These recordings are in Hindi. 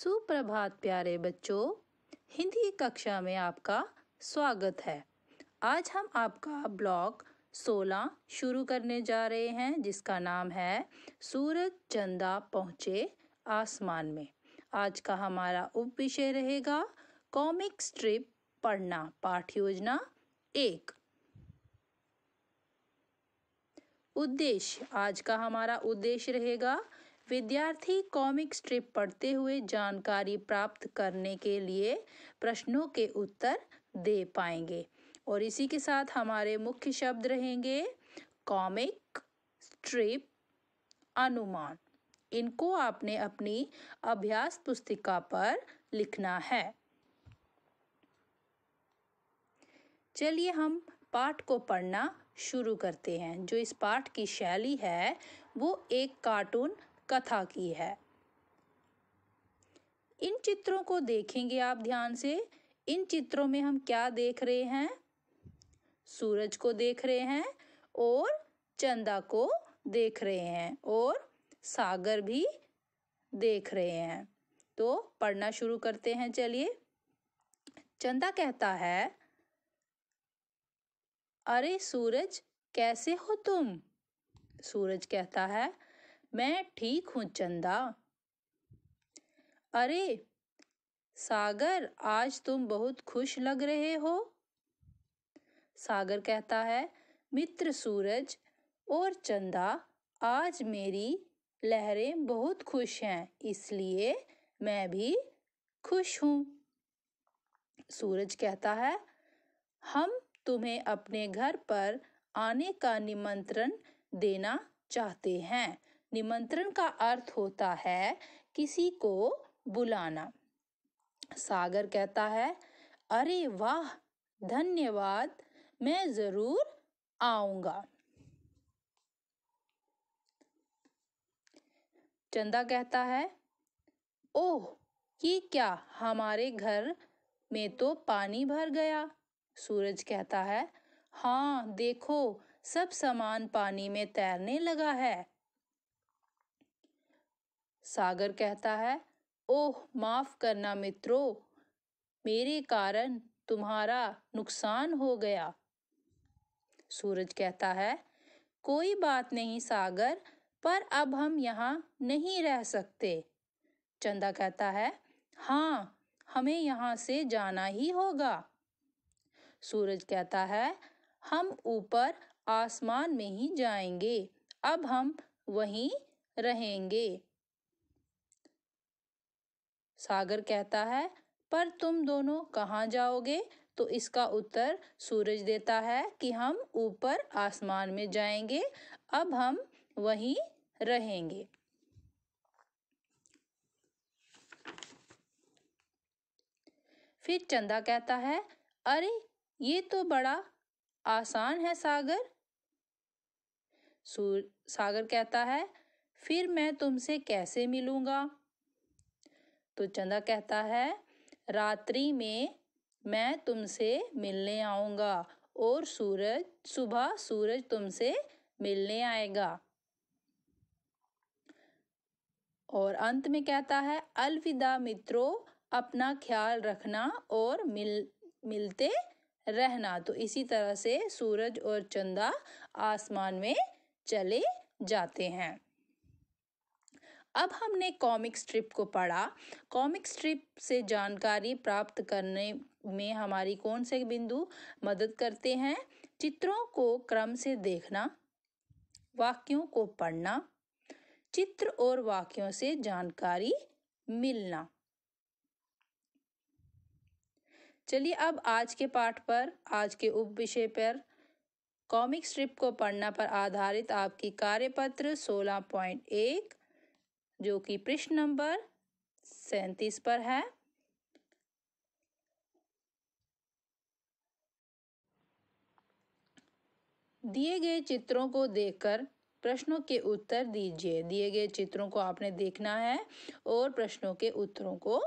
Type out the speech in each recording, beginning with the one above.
सुप्रभात प्यारे बच्चों हिंदी कक्षा में आपका स्वागत है आज हम आपका ब्लॉग 16 शुरू करने जा रहे हैं जिसका नाम है सूरज चंदा पहुँचे आसमान में आज का हमारा उप विषय रहेगा कॉमिक स्ट्रिप पढ़ना पाठ योजना एक उद्देश्य आज का हमारा उद्देश्य रहेगा विद्यार्थी कॉमिक स्ट्रिप पढ़ते हुए जानकारी प्राप्त करने के लिए प्रश्नों के उत्तर दे पाएंगे और इसी के साथ हमारे मुख्य शब्द रहेंगे कॉमिक स्ट्रिप अनुमान इनको आपने अपनी अभ्यास पुस्तिका पर लिखना है चलिए हम पाठ को पढ़ना शुरू करते हैं जो इस पाठ की शैली है वो एक कार्टून कथा की है इन चित्रों को देखेंगे आप ध्यान से इन चित्रों में हम क्या देख रहे हैं सूरज को देख रहे हैं और चंदा को देख रहे हैं और सागर भी देख रहे हैं तो पढ़ना शुरू करते हैं चलिए चंदा कहता है अरे सूरज कैसे हो तुम सूरज कहता है मैं ठीक हूँ चंदा अरे सागर आज तुम बहुत खुश लग रहे हो सागर कहता है मित्र सूरज और चंदा आज मेरी लहरें बहुत खुश हैं इसलिए मैं भी खुश हूँ सूरज कहता है हम तुम्हें अपने घर पर आने का निमंत्रण देना चाहते हैं निमंत्रण का अर्थ होता है किसी को बुलाना सागर कहता है अरे वाह धन्यवाद मैं जरूर आऊंगा चंदा कहता है ओह ये क्या हमारे घर में तो पानी भर गया सूरज कहता है हाँ देखो सब सामान पानी में तैरने लगा है सागर कहता है ओह माफ करना मित्रों मेरे कारण तुम्हारा नुकसान हो गया सूरज कहता है कोई बात नहीं सागर पर अब हम यहाँ नहीं रह सकते चंदा कहता है हाँ हमें यहाँ से जाना ही होगा सूरज कहता है हम ऊपर आसमान में ही जाएंगे अब हम वहीं रहेंगे सागर कहता है पर तुम दोनों कहाँ जाओगे तो इसका उत्तर सूरज देता है कि हम ऊपर आसमान में जाएंगे अब हम वहीं रहेंगे फिर चंदा कहता है अरे ये तो बड़ा आसान है सागर सूर सागर कहता है फिर मैं तुमसे कैसे मिलूंगा तो चंदा कहता है रात्रि में मैं तुमसे मिलने आऊँगा और सूरज सुबह सूरज तुमसे मिलने आएगा और अंत में कहता है अलविदा मित्रों अपना ख्याल रखना और मिल मिलते रहना तो इसी तरह से सूरज और चंदा आसमान में चले जाते हैं अब हमने कॉमिक स्ट्रिप को पढ़ा कॉमिक स्ट्रिप से जानकारी प्राप्त करने में हमारी कौन से बिंदु मदद करते हैं चित्रों को क्रम से देखना वाक्यों को पढ़ना चित्र और वाक्यों से जानकारी मिलना चलिए अब आज के पाठ पर आज के उप विषय पर कॉमिक स्ट्रिप को पढ़ना पर आधारित आपकी कार्यपत्र एक जो कि पृष्ठ नंबर सैतीस पर है दिए गए चित्रों को देखकर प्रश्नों के उत्तर दीजिए दिए गए चित्रों को आपने देखना है और प्रश्नों के उत्तरों को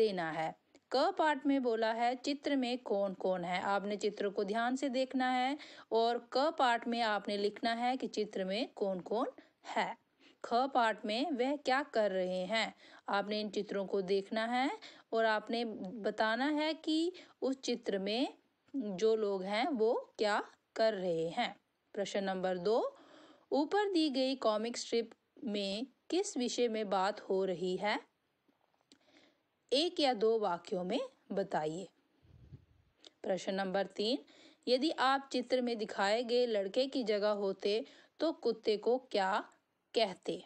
देना है क पार्ट में बोला है चित्र में कौन कौन है आपने चित्र को ध्यान से देखना है और क पार्ट में आपने लिखना है कि चित्र में कौन कौन है ख पार्ट में वह क्या कर रहे हैं आपने इन चित्रों को देखना है और आपने बताना है कि उस चित्र में जो लोग हैं वो क्या कर रहे हैं प्रश्न नंबर दो ऊपर दी गई कॉमिक स्ट्रिप में किस विषय में बात हो रही है एक या दो वाक्यों में बताइए प्रश्न नंबर तीन यदि आप चित्र में दिखाए गए लड़के की जगह होते तो कुत्ते को क्या कहते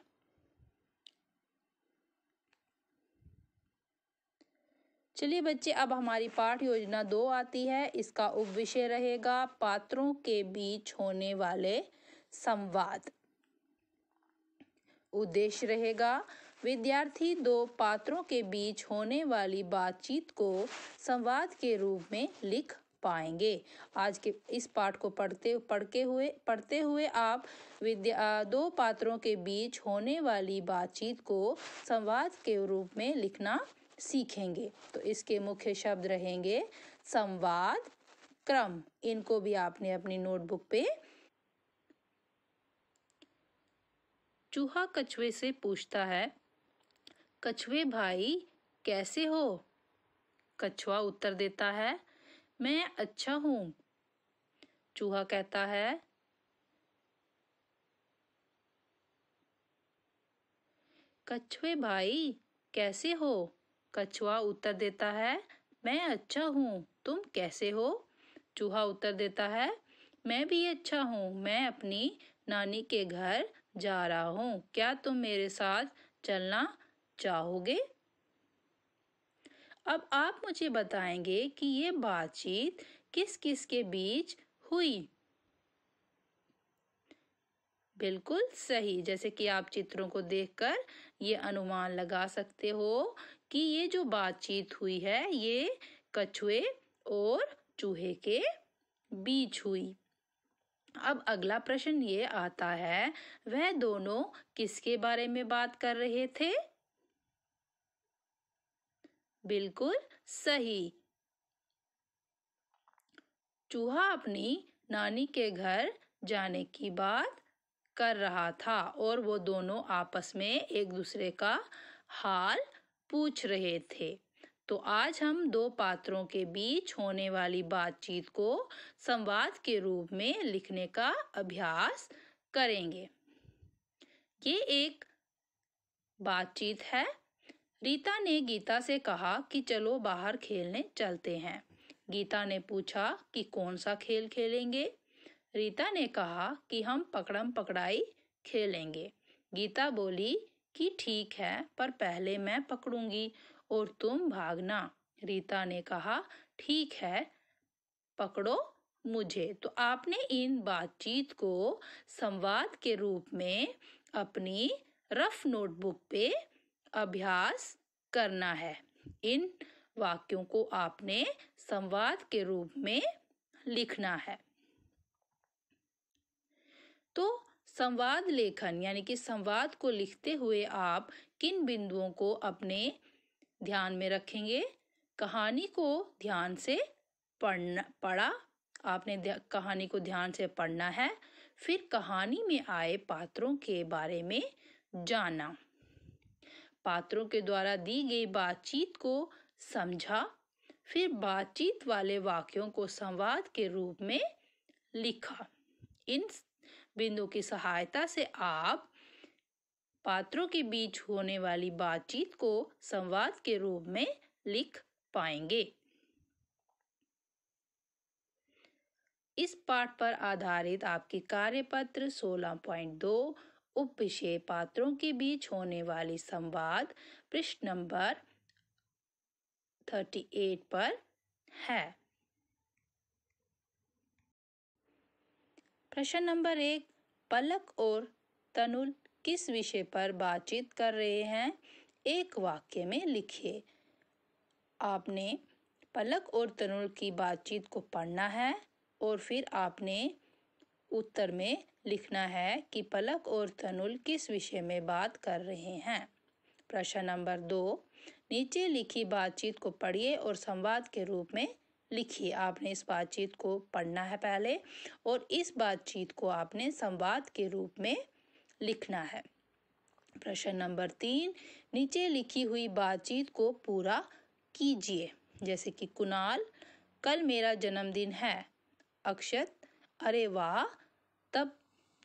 चलिए बच्चे अब हमारी पाठ योजना दो आती है इसका उप विषय रहेगा पात्रों के बीच होने वाले संवाद उद्देश्य रहेगा विद्यार्थी दो पात्रों के बीच होने वाली बातचीत को संवाद के रूप में लिख पाएंगे आज के इस पाठ को पढ़ते पढ़ के हुए पढ़ते हुए आप विद्या दो पात्रों के बीच होने वाली बातचीत को संवाद के रूप में लिखना सीखेंगे तो इसके मुख्य शब्द रहेंगे संवाद क्रम इनको भी आपने अपनी नोटबुक पे चूहा कछुए से पूछता है कछुए भाई कैसे हो कछुआ उत्तर देता है मैं अच्छा हूँ चूहा कहता है कछुए भाई कैसे हो कछुआ उत्तर देता है मैं अच्छा हूँ तुम कैसे हो चूहा उत्तर देता है मैं भी अच्छा हूँ मैं अपनी नानी के घर जा रहा हूँ क्या तुम मेरे साथ चलना चाहोगे अब आप मुझे बताएंगे कि ये बातचीत किस किस के बीच हुई बिल्कुल सही जैसे कि आप चित्रों को देखकर ये अनुमान लगा सकते हो कि ये जो बातचीत हुई है ये कछुए और चूहे के बीच हुई अब अगला प्रश्न ये आता है वह दोनों किसके बारे में बात कर रहे थे बिल्कुल सही चूहा अपनी नानी के घर जाने की बात कर रहा था और वो दोनों आपस में एक दूसरे का हाल पूछ रहे थे तो आज हम दो पात्रों के बीच होने वाली बातचीत को संवाद के रूप में लिखने का अभ्यास करेंगे ये एक बातचीत है रीता ने गीता से कहा कि चलो बाहर खेलने चलते हैं गीता ने पूछा कि कौन सा खेल खेलेंगे रीता ने कहा कि हम पकड़म पकड़ाई खेलेंगे गीता बोली कि ठीक है पर पहले मैं पकड़ूंगी और तुम भागना रीता ने कहा ठीक है पकड़ो मुझे तो आपने इन बातचीत को संवाद के रूप में अपनी रफ नोटबुक पे अभ्यास करना है इन वाक्यों को आपने संवाद के रूप में लिखना है तो संवाद लेखन यानी कि संवाद को लिखते हुए आप किन बिंदुओं को अपने ध्यान में रखेंगे कहानी को ध्यान से पढ़ना पढ़ा आपने कहानी को ध्यान से पढ़ना है फिर कहानी में आए पात्रों के बारे में जाना पात्रों के द्वारा दी गई बातचीत को समझा फिर बातचीत वाले वाक्यों को संवाद के रूप में लिखा इन बिंदु की सहायता से आप पात्रों के बीच होने वाली बातचीत को संवाद के रूप में लिख पाएंगे इस पाठ पर आधारित आपके कार्यपत्र 16.2 उप विषय पात्रों के बीच होने वाली संवाद पृष्ठ नंबर एट पर है प्रश्न नंबर एक पलक और तनुल किस विषय पर बातचीत कर रहे हैं एक वाक्य में लिखिए आपने पलक और तनुल की बातचीत को पढ़ना है और फिर आपने उत्तर में लिखना है कि पलक और तनुल किस विषय में बात कर रहे हैं प्रश्न नंबर दो नीचे लिखी बातचीत को पढ़िए और संवाद के रूप में लिखिए आपने इस बातचीत को पढ़ना है पहले और इस बातचीत को आपने संवाद के रूप में लिखना है प्रश्न नंबर तीन नीचे लिखी हुई बातचीत को पूरा कीजिए जैसे कि कुणाल कल मेरा जन्मदिन है अक्षत अरे वाह तब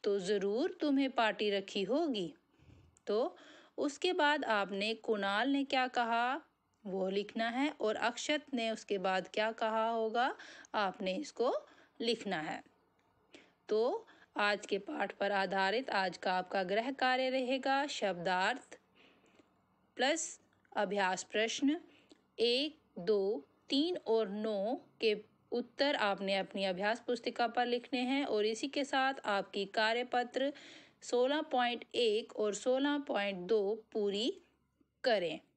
तो ज़रूर तुम्हें पार्टी रखी होगी तो उसके बाद आपने कुणाल ने क्या कहा वो लिखना है और अक्षत ने उसके बाद क्या कहा होगा आपने इसको लिखना है तो आज के पाठ पर आधारित आज का आपका ग्रह कार्य रहेगा शब्दार्थ प्लस अभ्यास प्रश्न एक दो तीन और नौ के उत्तर आपने अपनी अभ्यास पुस्तिका पर लिखने हैं और इसी के साथ आपकी कार्यपत्र सोलह पॉइंट एक और सोलह पॉइंट दो पूरी करें